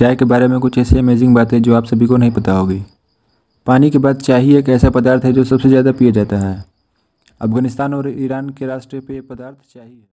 चाय के बारे में कुछ ऐसी अमेजिंग बातें जो आप सभी को नहीं पता होगी पानी के बाद चाय ही एक ऐसा पदार्थ है जो सबसे ज़्यादा पिया जाता है अफगानिस्तान और ईरान के राष्ट्रीय पेय पदार्थ चाय है